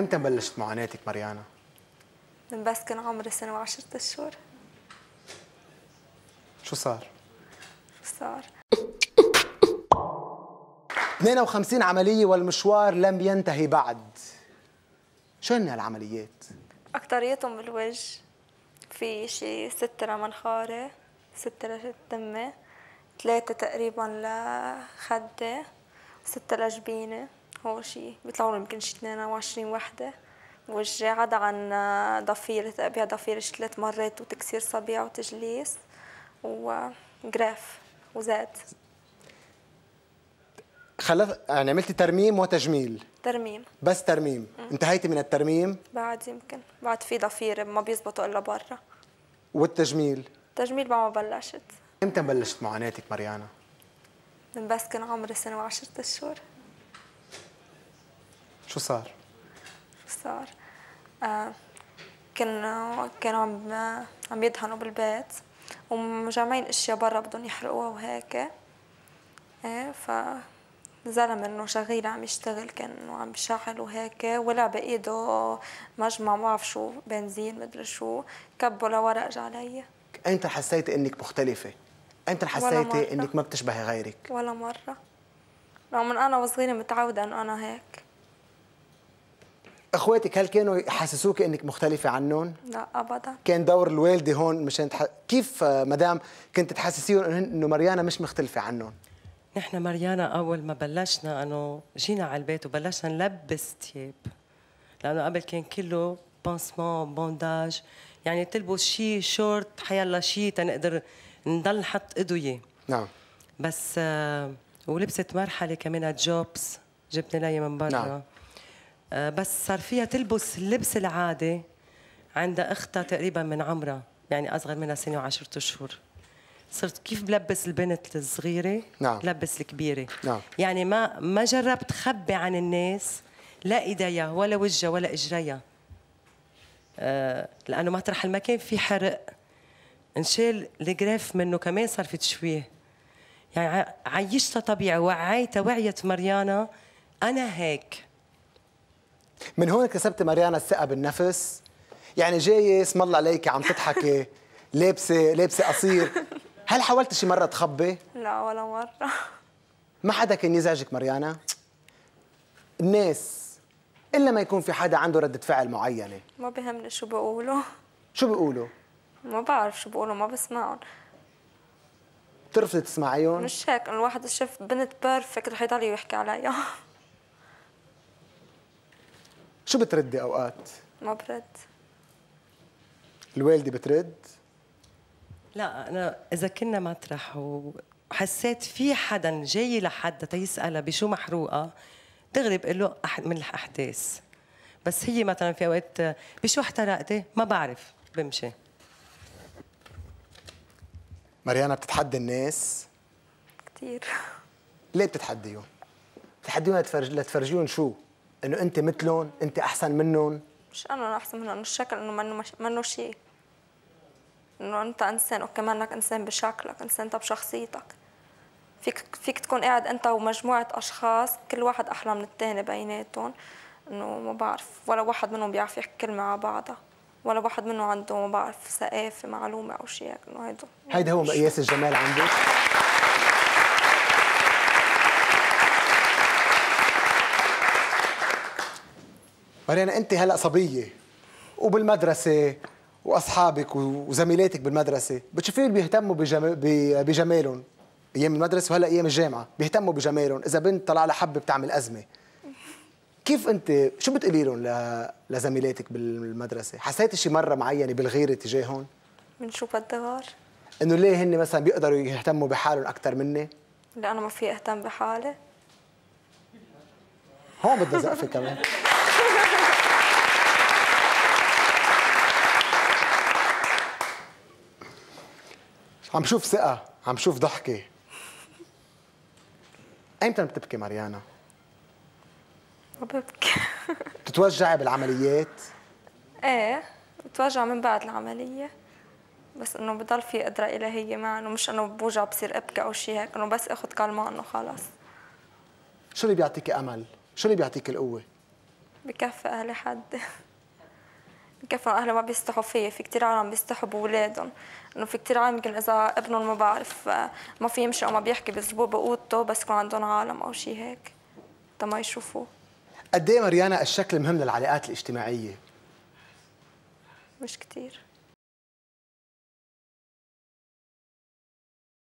امتى بلشت معاناتك مريانا؟ من بس كان عمري سنة وعشرة أشهر شو صار؟ شو صار؟ 52 عملية والمشوار لم ينتهي بعد شو هن هالعمليات؟ أكتريتهم بالوجه في شي ستة لمنخاري ستة لتمي ثلاثة تقريبا لخدة ستة لجبينة هو شي بيطلعوا يمكن شي 22 وحده عدا عن ضفيرة بها ضفيرة ثلاث مرات وتكسير صبيع وتجليس وجراف وزاد خلص يعني عملتي ترميم وتجميل ترميم بس ترميم م. انتهيتي من الترميم بعد يمكن بعد في ضفيرة ما بيزبطوا الا برا والتجميل التجميل بعد ما بلشت امتى بلشت معاناتك مريانا من بس كان عمري سنة وعشرة اشهر شو صار؟ صار آه كانوا كانوا عم عم يدهنوا بالبيت ومجمعين اشياء برا بدهم يحرقوها وهيك ايه ف زلمة انه شغيل عم يشتغل كان عم بشعل وهيك ولع بايده مجمع ما بعرف شو بنزين مدري شو كبوا لورا اجى علي انت حسيتي انك مختلفة انت حسيتي انك ما بتشبهي غيرك ولا مرة رغم انا وصغيرة متعودة انه انا هيك اخواتك هل كانوا يحسسوك انك مختلفه عنهم؟ لا ابدا كان دور الوالده هون مشان تح... كيف آه، مدام كنت تحسسيهم انه مريانا مش مختلفه عنهم؟ نحن مريانا اول ما بلشنا انه جينا على البيت وبلشنا نلبس ثياب لانه قبل كان كله بانسمون بونداج يعني تلبس شيء شورت حيالله شيء تنقدر نضل نحط ادويه نعم بس آه، ولبست مرحله كمان جوبس جبنا لها من برا نعم. آه، بس صار فيها تلبس اللبس العادي عند أختها تقريبا من عمرها يعني أصغر منها سنة وعشرة أشهر صرت كيف بلبس البنت الصغيرة نعم. لبس الكبيرة نعم. يعني ما ما جربت خبي عن الناس لا إيديا ولا وجهها ولا إجريها آه، لأنه مطرح المكان في حرق انشال الجراف منه كمان صار في تشويه يعني عيشتها طبيعي وعيتها وعيت مريانا أنا هيك من هون كسبت ماريانا الثقه بالنفس يعني جايه اسم الله عليك عم تضحكي لابسه لابسه قصير هل حاولت شي مره تخبي لا ولا مره ما حدا كان يزعجك ماريانا الناس الا ما يكون في حدا عنده رده فعل معينه ما بهمني شو بقولوا شو بقولوا ما بعرف شو بقولوا ما بسمعهم بترفضي تسمعيهم مش هيك الواحد شاف بنت بيرفكت رح يضل يحكي عليها شو بتردي اوقات؟ ما برد الوالده بترد؟ لا انا اذا كنا مطرح وحسيت في حدا جاي لحد تيسالها بشو محروقه دغري بقول له من الاحداث بس هي مثلا في اوقات بشو احترقتي؟ ما بعرف بمشي مريانا بتتحدي الناس؟ كثير ليه بتتحديهم؟ بتتحديهم لتفرج... لتفرجيهم شو؟ انه انت مثلهم انت احسن منهم مش انا احسن منهم الشكل انه منه مش... منه شيء انه انت انسان اوكي منك انسان بشكلك انسان انت بشخصيتك فيك فيك تكون قاعد انت ومجموعه اشخاص كل واحد احلى من الثاني بيناتهم انه ما بعرف ولا واحد منهم بيعرف يحكي كلمه على بعضها ولا واحد منهم عنده ما بعرف ثقافه معلومه او شيء هيك انه هيدا هيدا هو مقياس الجمال عندك مريانا انت هلا صبيه وبالمدرسه واصحابك وزميلاتك بالمدرسه بتشوفيهم بيهتموا بجم... بجمالهم ايام المدرسه وهلا ايام الجامعه بيهتموا بجمالهم اذا بنت طلع لها حبه بتعمل ازمه كيف انت شو بتقولي لهم ل... لزميلاتك بالمدرسه حسيتي شي مره معينه بالغيره تجاههم من شو الدوار انه ليه هن مثلا بيقدروا يهتموا بحالهم اكثر مني لا انا ما في اهتم بحالي هون بدي زقفه كمان عم شوف ثقة عم شوف ضحكة ايمتى بتبكي مريانا؟ ما ببكي بتتوجعي بالعمليات؟ ايه بتوجع من بعد العملية بس انه بضل في قدرة إلهية معي انه مش انه بوجع بصير ابكي او شيء هيك انه بس اخذ كلمة انه خلص شو اللي بيعطيكي امل؟ شو اللي بيعطيكي القوة؟ بكفي اهلي حد كيف الاهل ما بيستحوا فيه في كثير عالم بيستحوا بولادهم انه في كثير عالم يمكن اذا ابنهم ما بعرف آه، ما في يمشي او ما بيحكي بيزبوه بقوته بس يكون عندهم عالم او شيء هيك تما يشوفوه قد ايه مريانا الشكل مهم للعلاقات الاجتماعيه مش كثير